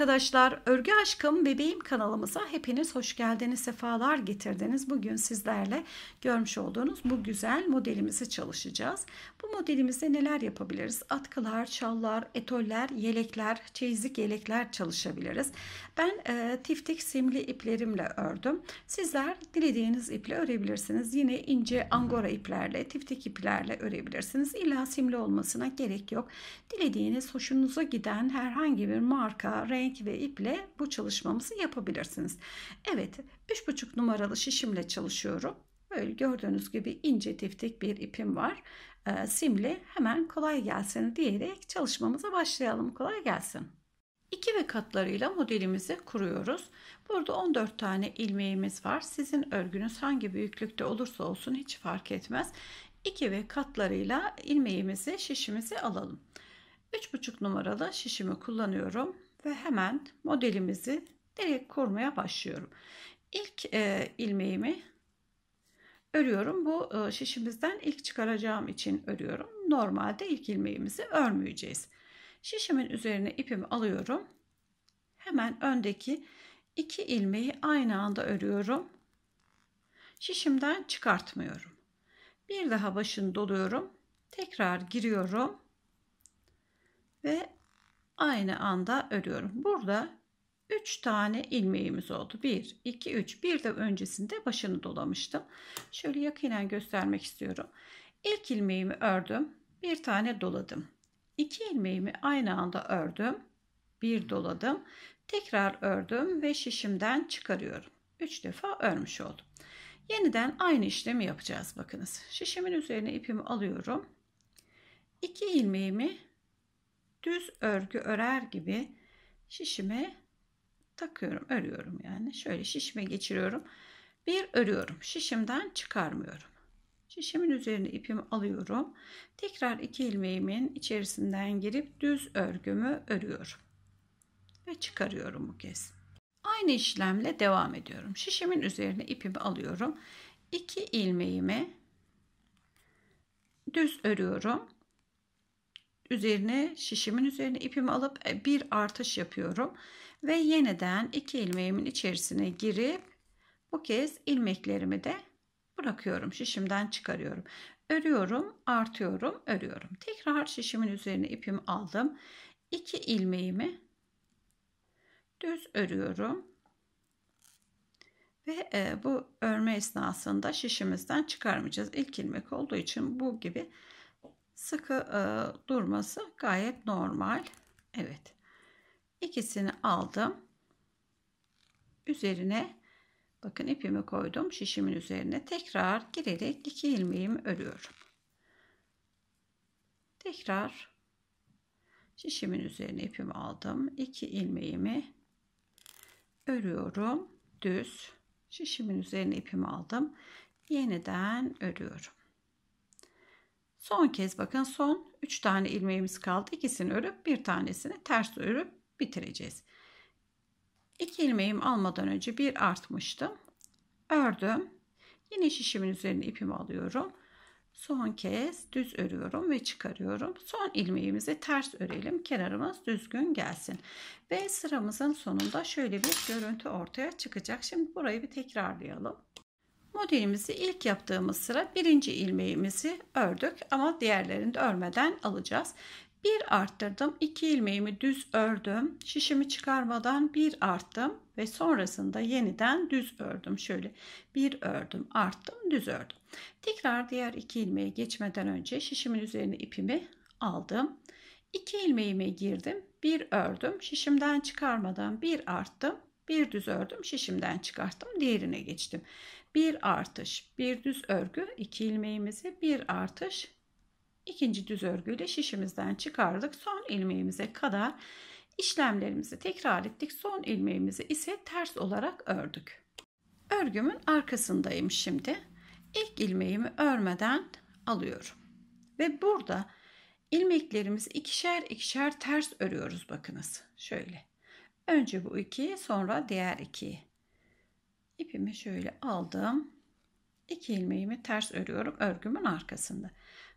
arkadaşlar, Örgü Aşkım Bebeğim kanalımıza hepiniz hoş geldiniz, sefalar getirdiniz. Bugün sizlerle görmüş olduğunuz bu güzel modelimizi çalışacağız. Bu modelimizde neler yapabiliriz? Atkılar, çallar, etoller, yelekler, çeyizlik yelekler çalışabiliriz. Ben e, tiftik simli iplerimle ördüm. Sizler dilediğiniz iple örebilirsiniz. Yine ince angora iplerle, tiftik iplerle örebilirsiniz. İlla simli olmasına gerek yok. Dilediğiniz hoşunuza giden herhangi bir marka, renk, renk ve iple bu çalışmamızı yapabilirsiniz. Evet 3,5 numaralı şişimle çalışıyorum. Böyle gördüğünüz gibi ince tiftik bir ipim var. E, simli hemen kolay gelsin diyerek çalışmamıza başlayalım. Kolay gelsin. İki ve katlarıyla modelimizi kuruyoruz. Burada 14 tane ilmeğimiz var. Sizin örgünüz hangi büyüklükte olursa olsun hiç fark etmez. İki ve katlarıyla ilmeğimizi şişimizi alalım. 3,5 numaralı şişimi kullanıyorum ve hemen modelimizi direkt kurmaya başlıyorum. İlk e, ilmeğimi örüyorum. Bu e, şişimizden ilk çıkaracağım için örüyorum. Normalde ilk ilmeğimizi örmeyeceğiz. Şişimin üzerine ipimi alıyorum. Hemen öndeki iki ilmeği aynı anda örüyorum. Şişimden çıkartmıyorum. Bir daha başını doluyorum. Tekrar giriyorum ve aynı anda örüyorum. Burada 3 tane ilmeğimiz oldu. 1, 2, 3. Bir de öncesinde başını dolamıştım. Şöyle yakinen göstermek istiyorum. İlk ilmeğimi ördüm. Bir tane doladım. 2 ilmeğimi aynı anda ördüm. Bir doladım. Tekrar ördüm ve şişimden çıkarıyorum. 3 defa örmüş oldum. Yeniden aynı işlemi yapacağız. Bakınız. Şişimin üzerine ipimi alıyorum. 2 ilmeğimi düz örgü örer gibi şişime takıyorum, örüyorum yani. Şöyle şişime geçiriyorum. Bir örüyorum. Şişimden çıkarmıyorum. Şişimin üzerine ipimi alıyorum. Tekrar iki ilmeğimin içerisinden girip düz örgümü örüyorum. Ve çıkarıyorum bu kez. Aynı işlemle devam ediyorum. Şişimin üzerine ipimi alıyorum. iki ilmeğimi düz örüyorum üzerine şişimin üzerine ipimi alıp e, bir artış yapıyorum ve yeniden iki ilmeğimin içerisine girip bu kez ilmeklerimi de bırakıyorum şişimden çıkarıyorum örüyorum artıyorum örüyorum tekrar şişimin üzerine ipimi aldım iki ilmeğimi düz örüyorum ve e, bu örme esnasında şişimizden çıkarmayacağız ilk ilmek olduğu için bu gibi sıkı e, durması gayet normal. Evet. İkisini aldım. Üzerine bakın ipimi koydum şişimin üzerine. Tekrar girerek iki ilmeğimi örüyorum. Tekrar şişimin üzerine ipimi aldım. iki ilmeğimi örüyorum. Düz şişimin üzerine ipimi aldım. Yeniden örüyorum. Son kez bakın son 3 tane ilmeğimiz kaldı. İkisini örüp bir tanesini ters örüp bitireceğiz. 2 ilmeğim almadan önce bir artmıştım. Ördüm. Yine şişimin üzerine ipimi alıyorum. Son kez düz örüyorum ve çıkarıyorum. Son ilmeğimizi ters örelim. Kenarımız düzgün gelsin. Ve sıramızın sonunda şöyle bir görüntü ortaya çıkacak. Şimdi burayı bir tekrarlayalım. Modelimizi ilk yaptığımız sıra birinci ilmeğimizi ördük ama diğerlerini de örmeden alacağız. Bir arttırdım, iki ilmeğimi düz ördüm, şişimi çıkarmadan bir arttım ve sonrasında yeniden düz ördüm. Şöyle bir ördüm, arttım, düz ördüm. Tekrar diğer iki ilmeğe geçmeden önce şişimin üzerine ipimi aldım. İki ilmeğime girdim, bir ördüm, şişimden çıkarmadan bir arttım bir düz ördüm şişimden çıkarttım diğerine geçtim. Bir artış bir düz örgü iki ilmeğimizi bir artış ikinci düz örgüyle şişimizden çıkardık. Son ilmeğimize kadar işlemlerimizi tekrar ettik. Son ilmeğimizi ise ters olarak ördük. Örgümün arkasındayım şimdi. İlk ilmeğimi örmeden alıyorum. Ve burada ilmeklerimizi ikişer ikişer ters örüyoruz bakınız. Şöyle Önce bu iki, sonra diğer iki. İpimi şöyle aldım. İki ilmeğimi ters örüyorum örgümün arkasında.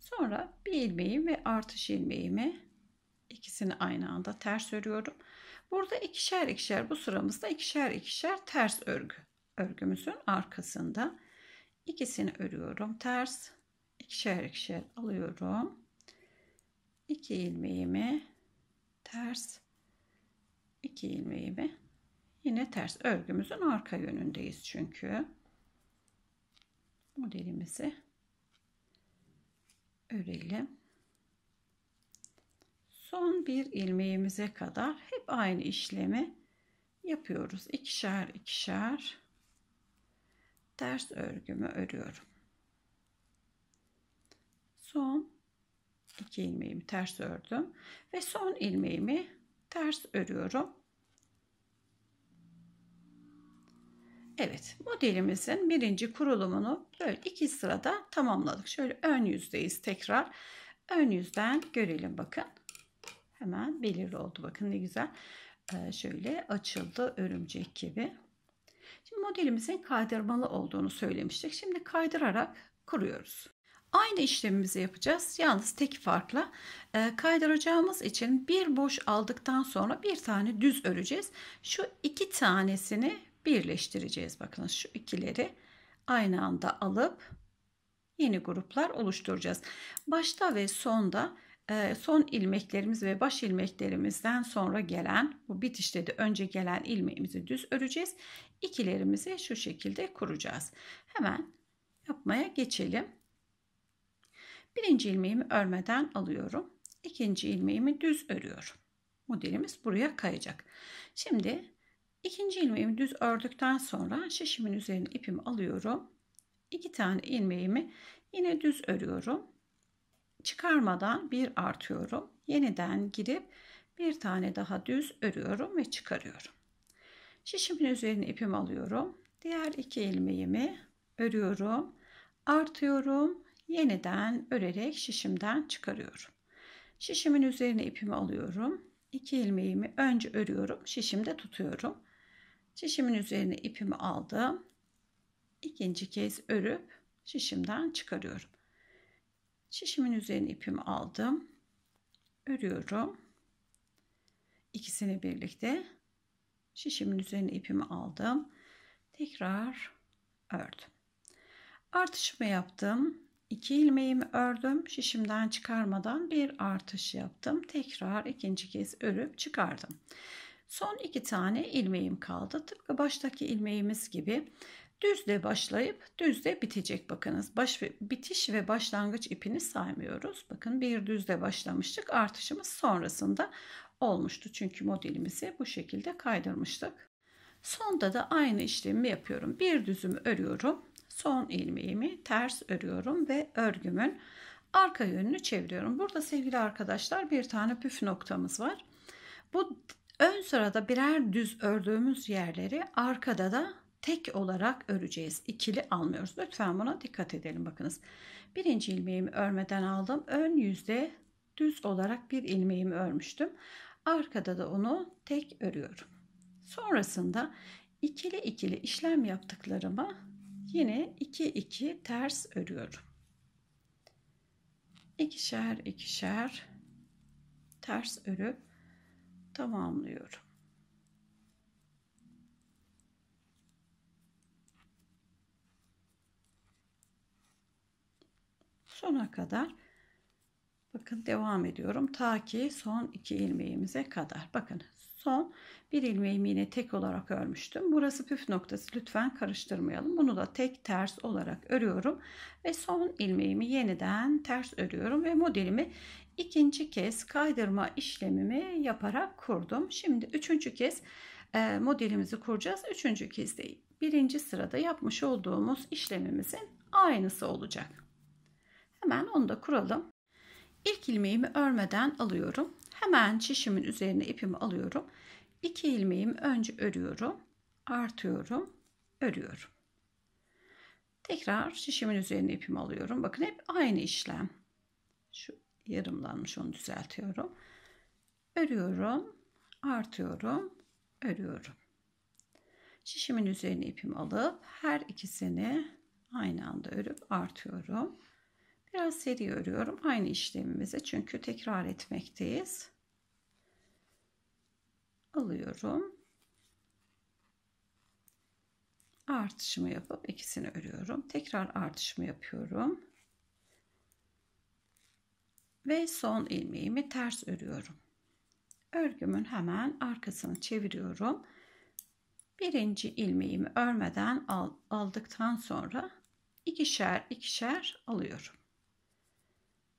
Sonra bir ilmeğim ve artış ilmeğimi ikisini aynı anda ters örüyorum. Burada ikişer ikişer bu sıramızda ikişer ikişer ters örgü örgümüzün arkasında ikisini örüyorum ters ikişer ikişer alıyorum iki ilmeğimi ters 2 ilmeğimi yine ters örgümüzün arka yönündeyiz çünkü modelimizi örelim son bir ilmeğimize kadar hep aynı işlemi yapıyoruz ikişer ikişer ters örgümü örüyorum son iki ilmeğimi ters ördüm ve son ilmeğimi ters örüyorum. Evet modelimizin birinci kurulumunu böyle iki sırada tamamladık. Şöyle ön yüzdeyiz tekrar. Ön yüzden görelim bakın. Hemen belirli oldu bakın ne güzel. Ee, şöyle açıldı örümcek gibi. Şimdi modelimizin kaydırmalı olduğunu söylemiştik. Şimdi kaydırarak kuruyoruz. Aynı işlemimizi yapacağız. Yalnız tek farkla e, kaydıracağımız için bir boş aldıktan sonra bir tane düz öreceğiz. Şu iki tanesini birleştireceğiz. Bakın şu ikileri aynı anda alıp yeni gruplar oluşturacağız. Başta ve sonda e, son ilmeklerimiz ve baş ilmeklerimizden sonra gelen bu bitişte de önce gelen ilmeğimizi düz öreceğiz. İkilerimizi şu şekilde kuracağız. Hemen yapmaya geçelim. Birinci ilmeğimi örmeden alıyorum. İkinci ilmeğimi düz örüyorum. Modelimiz buraya kayacak. Şimdi ikinci ilmeğimi düz ördükten sonra şişimin üzerine ipimi alıyorum. İki tane ilmeğimi yine düz örüyorum. Çıkarmadan bir artıyorum. Yeniden girip bir tane daha düz örüyorum ve çıkarıyorum. Şişimin üzerine ipimi alıyorum. Diğer iki ilmeğimi örüyorum. Artıyorum yeniden örerek şişimden çıkarıyorum. Şişimin üzerine ipimi alıyorum. İki ilmeğimi önce örüyorum. Şişimde tutuyorum. Şişimin üzerine ipimi aldım. İkinci kez örüp şişimden çıkarıyorum. Şişimin üzerine ipimi aldım. Örüyorum. İkisini birlikte şişimin üzerine ipimi aldım. Tekrar ördüm. Artışımı yaptım. 2 ilmeğimi ördüm. Şişimden çıkarmadan bir artış yaptım. Tekrar ikinci kez örüp çıkardım. Son iki tane ilmeğim kaldı. Tıpkı baştaki ilmeğimiz gibi düzle başlayıp düzle bitecek. Bakınız baş ve, bitiş ve başlangıç ipini saymıyoruz. Bakın bir düzle başlamıştık. Artışımız sonrasında olmuştu. Çünkü modelimizi bu şekilde kaydırmıştık. Sonda da aynı işlemi yapıyorum. Bir düzümü örüyorum son ilmeğimi ters örüyorum ve örgümün arka yönünü çeviriyorum. Burada sevgili arkadaşlar bir tane püf noktamız var. Bu ön sırada birer düz ördüğümüz yerleri arkada da tek olarak öreceğiz. İkili almıyoruz. Lütfen buna dikkat edelim. Bakınız birinci ilmeğimi örmeden aldım. Ön yüzde düz olarak bir ilmeğimi örmüştüm. Arkada da onu tek örüyorum. Sonrasında ikili ikili işlem yaptıklarımı Yine 2 2 ters örüyorum. İkişer ikişer ters örüp tamamlıyorum. Sona kadar Bakın devam ediyorum ta ki son iki ilmeğimize kadar. Bakın son bir ilmeğimi yine tek olarak örmüştüm. Burası püf noktası lütfen karıştırmayalım. Bunu da tek ters olarak örüyorum ve son ilmeğimi yeniden ters örüyorum ve modelimi ikinci kez kaydırma işlemimi yaparak kurdum. Şimdi üçüncü kez e, modelimizi kuracağız. Üçüncü kez de birinci sırada yapmış olduğumuz işlemimizin aynısı olacak. Hemen onu da kuralım. İlk ilmeğimi örmeden alıyorum. Hemen şişimin üzerine ipimi alıyorum. 2 ilmeğimi önce örüyorum. Artıyorum. Örüyorum. Tekrar şişimin üzerine ipimi alıyorum. Bakın hep aynı işlem. Şu yarımlanmış onu düzeltiyorum. Örüyorum. Artıyorum. Örüyorum. Şişimin üzerine ipimi alıp her ikisini aynı anda örüp artıyorum. Biraz seri örüyorum aynı işlemimize çünkü tekrar etmekteyiz. Alıyorum. Artışımı yapıp ikisini örüyorum. Tekrar artışımı yapıyorum. Ve son ilmeğimi ters örüyorum. Örgümün hemen arkasını çeviriyorum. Birinci ilmeğimi örmeden aldıktan sonra ikişer ikişer alıyorum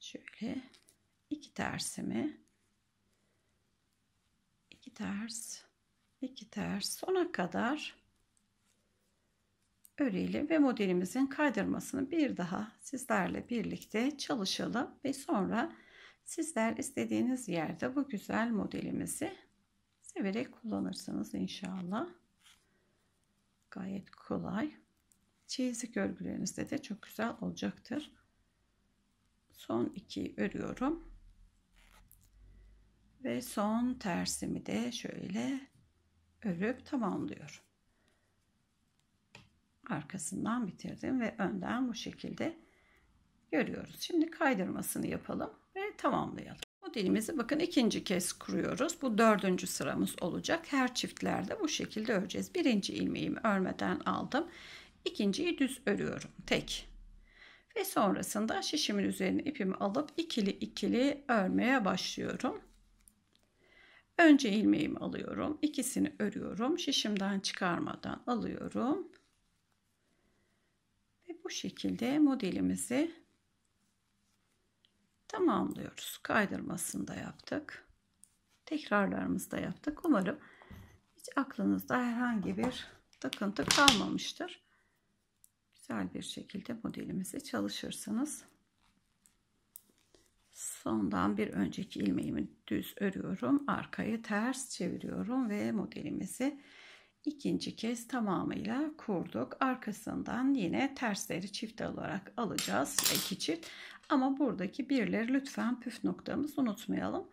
şöyle iki tersimi iki ters iki ters sona kadar örelim ve modelimizin kaydırmasını bir daha sizlerle birlikte çalışalım ve sonra sizler istediğiniz yerde bu güzel modelimizi severek kullanırsınız inşallah. Gayet kolay. Çizgi örgülerinizde de çok güzel olacaktır son iki örüyorum ve son tersimi de şöyle örüp tamamlıyorum arkasından bitirdim ve önden bu şekilde görüyoruz şimdi kaydırmasını yapalım ve tamamlayalım modelimizi bakın ikinci kez kuruyoruz bu dördüncü sıramız olacak her çiftlerde bu şekilde öreceğiz birinci ilmeğimi örmeden aldım ikinciyi düz örüyorum tek ve sonrasında şişimin üzerine ipimi alıp ikili ikili örmeye başlıyorum. Önce ilmeğimi alıyorum. ikisini örüyorum. Şişimden çıkarmadan alıyorum. Ve bu şekilde modelimizi tamamlıyoruz. Kaydırmasını da yaptık. Tekrarlarımızı da yaptık. Umarım hiç aklınızda herhangi bir takıntı kalmamıştır güzel bir şekilde modelimizi çalışırsanız sondan bir önceki ilmeğimi düz örüyorum arkayı ters çeviriyorum ve modelimizi ikinci kez tamamıyla kurduk arkasından yine tersleri çift olarak alacağız iki çift ama buradaki birleri lütfen püf noktamız unutmayalım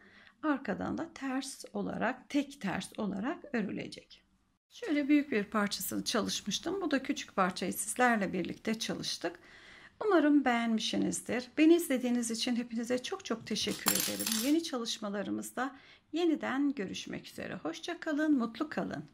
arkadan da ters olarak tek ters olarak örülecek Şöyle büyük bir parçasını çalışmıştım. Bu da küçük parçayı sizlerle birlikte çalıştık. Umarım beğenmişsinizdir. Beni izlediğiniz için hepinize çok çok teşekkür ederim. Yeni çalışmalarımızda yeniden görüşmek üzere. Hoşça kalın, mutlu kalın.